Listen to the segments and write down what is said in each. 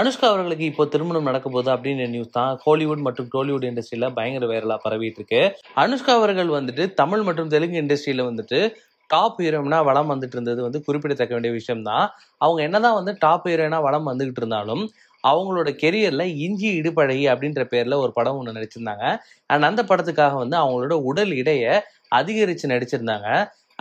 அனுஷ்கா அவர்களுக்கு இப்போ திருமணம் நடக்க போகுது அப்படின்னு நியூஸ் தான் ஹாலிவுட் மற்றும் டோலிவுட் இண்டஸ்ட்ரியில பயங்கர வைரலா பரவிட்டு இருக்கு அனுஷ்கா அவர்கள் வந்துட்டு தமிழ் மற்றும் தெலுங்கு இண்டஸ்ட்ரியில வந்துட்டு டாப் ஹீரோனா வளம் வந்துட்டு இருந்தது வந்து குறிப்பிடத்தக்க வேண்டிய விஷயம் தான் அவங்க என்னதான் வந்து டாப் ஹீரோனா வளம் வந்துகிட்டு இருந்தாலும் அவங்களோட கெரியர்ல இஞ்சி இடுபழகி அப்படின்ற பேர்ல ஒரு படம் ஒன்று நடிச்சிருந்தாங்க அண்ட் அந்த படத்துக்காக வந்து அவங்களோட உடல் இடைய அதிகரித்து நடிச்சிருந்தாங்க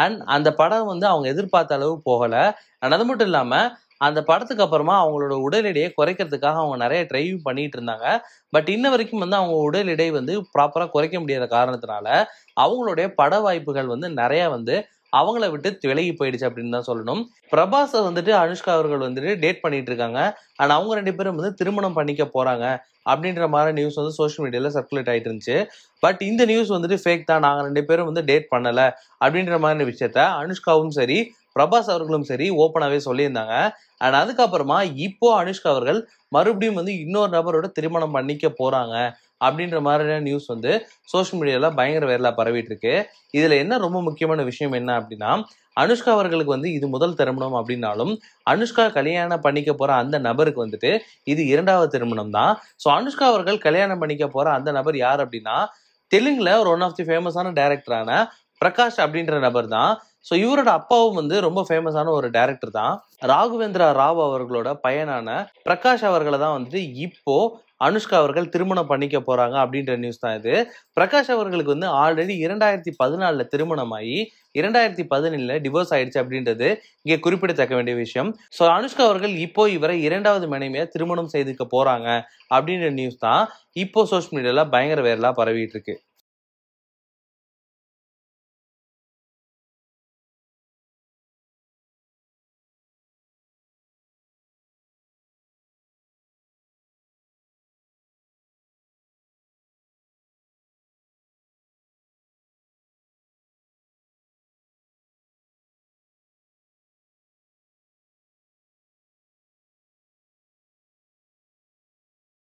அண்ட் அந்த படம் வந்து அவங்க எதிர்பார்த்த அளவு போகலை அண்ட் அது மட்டும் இல்லாமல் அந்த படத்துக்கு அப்புறமா அவங்களோட உடல் எடையை குறைக்கிறதுக்காக அவங்க நிறைய ட்ரைவ் பண்ணிட்டு இருந்தாங்க பட் இன்ன வரைக்கும் வந்து அவங்க உடல் எடை வந்து ப்ராப்பராக குறைக்க முடியாத காரணத்தினால அவங்களுடைய பட வாய்ப்புகள் வந்து நிறைய வந்து அவங்கள விட்டு விலகி போயிடுச்சு அப்படின்னு தான் சொல்லணும் பிரபாஸை வந்துட்டு அனுஷ்கா அவர்கள் வந்துட்டு டேட் பண்ணிட்டு இருக்காங்க அண்ட் அவங்க ரெண்டு பேரும் வந்து திருமணம் பண்ணிக்க போறாங்க அப்படின்ற மாதிரி நியூஸ் வந்து சோஷியல் மீடியாவில் சர்க்குலேட் ஆயிட்டு இருந்துச்சு பட் இந்த நியூஸ் வந்துட்டு ஃபேக் தான் நாங்கள் ரெண்டு பேரும் வந்து டேட் பண்ணலை அப்படின்ற மாதிரி விஷயத்த அனுஷ்காவும் சரி பிரபாஸ் அவர்களும் சரி ஓப்பனாகவே சொல்லியிருந்தாங்க அண்ட் அதுக்கப்புறமா இப்போ அனுஷ்கா அவர்கள் மறுபடியும் வந்து இன்னொரு நபரோட திருமணம் பண்ணிக்க போறாங்க அப்படின்ற மாதிரியான நியூஸ் வந்து சோஷியல் மீடியாவில் பயங்கர வைரலாக பரவிட்டு இருக்கு இதில் என்ன ரொம்ப முக்கியமான விஷயம் என்ன அப்படின்னா அனுஷ்கா அவர்களுக்கு வந்து இது முதல் திருமணம் அப்படின்னாலும் அனுஷ்கா கல்யாணம் பண்ணிக்க போற அந்த நபருக்கு வந்துட்டு இது இரண்டாவது திருமணம் தான் ஸோ அனுஷ்கா அவர்கள் கல்யாணம் பண்ணிக்க போற அந்த நபர் யார் அப்படின்னா தெலுங்குல ஒரு ஒன் ஆஃப் தி ஃபேமஸான டேரக்டரான பிரகாஷ் அப்படின்ற நபர் தான் ஸோ இவரோட அப்பாவும் வந்து ரொம்ப ஃபேமஸான ஒரு டேரக்டர் தான் ராகவேந்திரா ராவ் அவர்களோட பையனான பிரகாஷ் அவர்களை தான் வந்துட்டு இப்போ அனுஷ்கா அவர்கள் திருமணம் பண்ணிக்க போறாங்க அப்படின்ற நியூஸ் தான் இது பிரகாஷ் அவர்களுக்கு வந்து ஆல்ரெடி இரண்டாயிரத்தி பதினாலுல திருமணமாகி இரண்டாயிரத்தி பதினேழுல டிவோர்ஸ் ஆயிடுச்சு அப்படின்றது இங்கே குறிப்பிடத்தக்க வேண்டிய விஷயம் ஸோ அனுஷ்கா அவர்கள் இப்போ இவரை இரண்டாவது மனைவியை திருமணம் செய்துக்க போறாங்க அப்படின்ற நியூஸ் தான் இப்போ சோஷியல் மீடியால பயங்கர வேரலாக பரவிட்டு இருக்கு